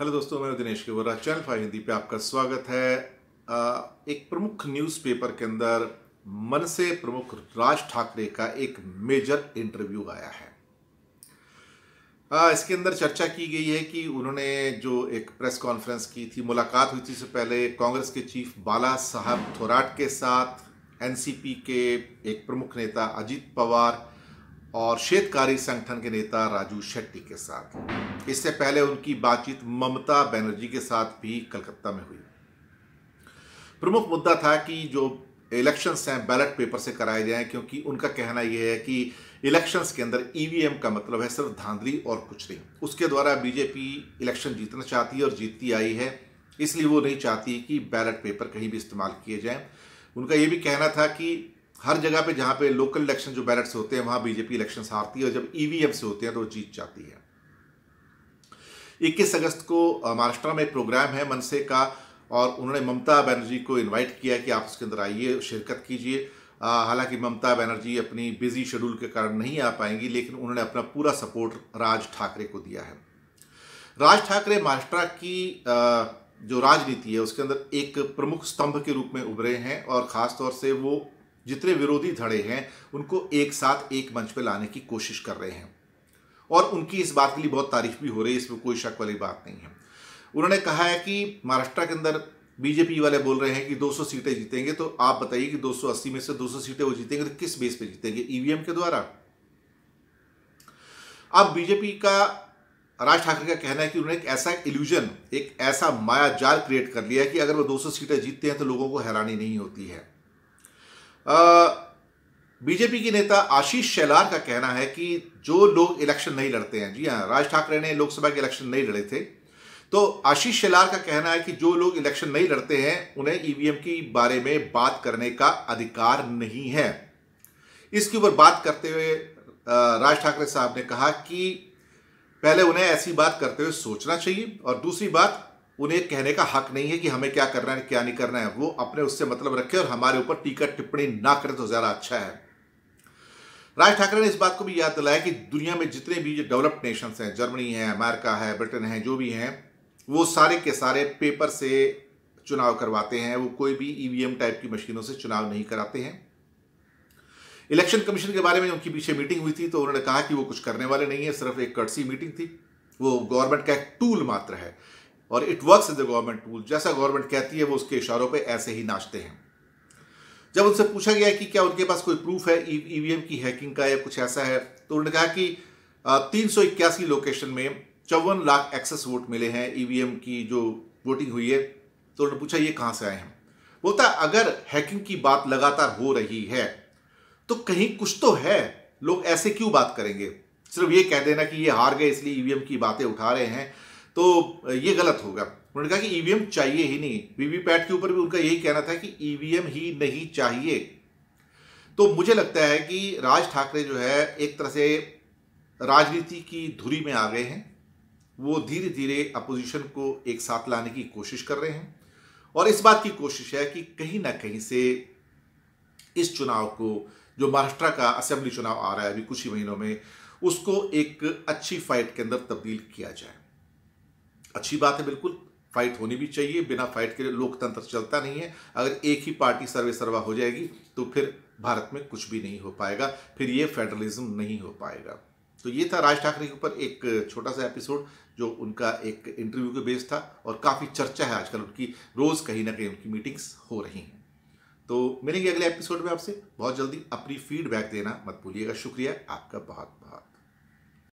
hello दोस्तों मैं Dinesh Kewra channel five Hindi पे आपका स्वागत है एक प्रमुख न्यूज़पेपर के अंदर मन से प्रमुख राज ठाकरे का एक मेजर इंटरव्यू आया है इसके अंदर चर्चा की गई है कि उन्होंने जो एक प्रेस कॉन्फ्रेंस की थी मुलाकात हुई थी इससे पहले कांग्रेस के चीफ बाला साहब थोराट के साथ एनसीपी के एक प्रमुख नेता अजीत पवार और शेतकारी संगठन के नेता राजू शेट्टी के साथ इससे पहले उनकी बातचीत ममता बनर्जी के साथ भी कलकत्ता में हुई प्रमुख मुद्दा था कि जो इलेक्शंस हैं बैलेट पेपर से कराए जाएं क्योंकि उनका कहना यह है कि इलेक्शंस के अंदर ईवीएम e का मतलब है सिर्फ धांधली और कुछ नहीं उसके द्वारा बीजेपी इलेक्शन जीतना चाहती है और जीतती आई है इसलिए वो नहीं चाहती कि बैलेट पेपर कहीं भी इस्तेमाल किए जाएं उनका ये भी कहना था कि हर जगह पे जहाँ पे लोकल इलेक्शन जो बैलेट होते हैं वहाँ बीजेपी इलेक्शन हारती है और जब ई e से होते हैं तो वो जीत जाती है 21 अगस्त को महाराष्ट्र में एक प्रोग्राम है मनसे का और उन्होंने ममता बनर्जी को इनवाइट किया कि आप उसके अंदर आइए शिरकत कीजिए हालांकि ममता बनर्जी अपनी बिजी शेड्यूल के कारण नहीं आ पाएंगी लेकिन उन्होंने अपना पूरा सपोर्ट राज ठाकरे को दिया है राज ठाकरे महाराष्ट्र की जो राजनीति है उसके अंदर एक प्रमुख स्तंभ के रूप में उभरे हैं और ख़ासतौर से वो जितने विरोधी धड़े हैं उनको एक साथ एक मंच पर लाने की कोशिश कर रहे हैं और उनकी इस बात के लिए बहुत तारीफ भी हो रही है इसमें कोई शक वाली बात नहीं है उन्होंने कहा है कि महाराष्ट्र के अंदर बीजेपी वाले बोल रहे हैं कि 200 सीटें जीतेंगे तो आप बताइए कि 280 में से 200 सीटें वो जीतेंगे तो किस बेस पे जीतेंगे ईवीएम के द्वारा अब बीजेपी का राज ठाकरे का कहना है कि उन्होंने एक ऐसा इल्यूजन एक ऐसा माया जाल क्रिएट कर लिया है कि अगर वो 200 सीटें जीतते हैं तो लोगों को हैरानी नहीं होती है आ, बीजेपी के नेता आशीष शैलार का कहना है कि जो लोग इलेक्शन नहीं लड़ते हैं जी हाँ राज ठाकरे ने लोकसभा के इलेक्शन नहीं लड़े थे तो आशीष शेलार का कहना है कि जो लोग इलेक्शन नहीं लड़ते हैं उन्हें ईवीएम के बारे में बात करने का अधिकार नहीं है इसके ऊपर बात करते हुए राज ठाकरे साहब ने कहा कि पहले उन्हें ऐसी बात करते हुए सोचना चाहिए और दूसरी बात उन्हें कहने का हक नहीं है कि हमें क्या करना है क्या नहीं करना है वो अपने उससे मतलब रखें और हमारे ऊपर टीका टिप्पणी ना करें तो ज़्यादा अच्छा है राज ठाकरे ने इस बात को भी याद दिलाया कि दुनिया में जितने भी जो डेवलप्ड नेशंस हैं जर्मनी है अमेरिका है ब्रिटेन है जो भी हैं वो सारे के सारे पेपर से चुनाव करवाते हैं वो कोई भी ईवीएम e टाइप की मशीनों से चुनाव नहीं कराते हैं इलेक्शन कमीशन के बारे में उनकी पीछे मीटिंग हुई थी तो उन्होंने कहा कि वो कुछ करने वाले नहीं है सिर्फ एक कड़सी मीटिंग थी वो गवर्नमेंट का एक टूल मात्र है और it works is the government tool जैसा गवर्नमेंट कहती है वो उसके इशारों पर ऐसे ही नाचते हैं जब उनसे पूछा गया कि क्या उनके पास कोई प्रूफ है ईवीएम e- e की हैकिंग का या कुछ ऐसा है तो उन्होंने कहा कि तीन सौ इक्यासी लोकेशन में चौवन लाख एक्सेस वोट मिले हैं ईवीएम e की जो वोटिंग हुई है तो उन्होंने पूछा ये कहाँ से आए हैं बोलता अगर हैकिंग की बात लगातार हो रही है तो कहीं कुछ तो है लोग ऐसे क्यों बात करेंगे सिर्फ ये कह देना कि ये हार गए इसलिए ईवीएम की बातें उठा रहे हैं तो ये गलत होगा उन्होंने कहा कि ईवीएम e चाहिए ही नहीं वीवीपैट के ऊपर भी उनका यही कहना था कि ईवीएम e ही नहीं चाहिए तो मुझे लगता है कि राज ठाकरे जो है एक तरह से राजनीति की धुरी में आ गए हैं वो धीरे धीरे अपोजिशन को एक साथ लाने की कोशिश कर रहे हैं और इस बात की कोशिश है कि कहीं ना कहीं से इस चुनाव को जो महाराष्ट्र का असेंबली चुनाव आ रहा है अभी कुछ ही महीनों में उसको एक अच्छी फाइट के अंदर तब्दील किया जाए अच्छी बात है बिल्कुल फाइट होनी भी चाहिए बिना फाइट के लोकतंत्र चलता नहीं है अगर एक ही पार्टी सर्वे सर्वा हो जाएगी तो फिर भारत में कुछ भी नहीं हो पाएगा फिर ये फेडरलिज्म नहीं हो पाएगा तो ये था राज ठाकरे के ऊपर एक छोटा सा एपिसोड जो उनका एक इंटरव्यू के बेस था और काफ़ी चर्चा है आजकल उनकी रोज़ कहीं ना कहीं उनकी मीटिंग्स हो रही हैं तो मिलेंगे अगले एपिसोड में आपसे बहुत जल्दी अपनी फीडबैक देना मत भूलिएगा शुक्रिया आपका बहुत बहुत